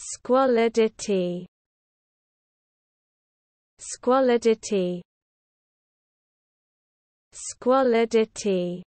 Squalidity Squalidity Squalidity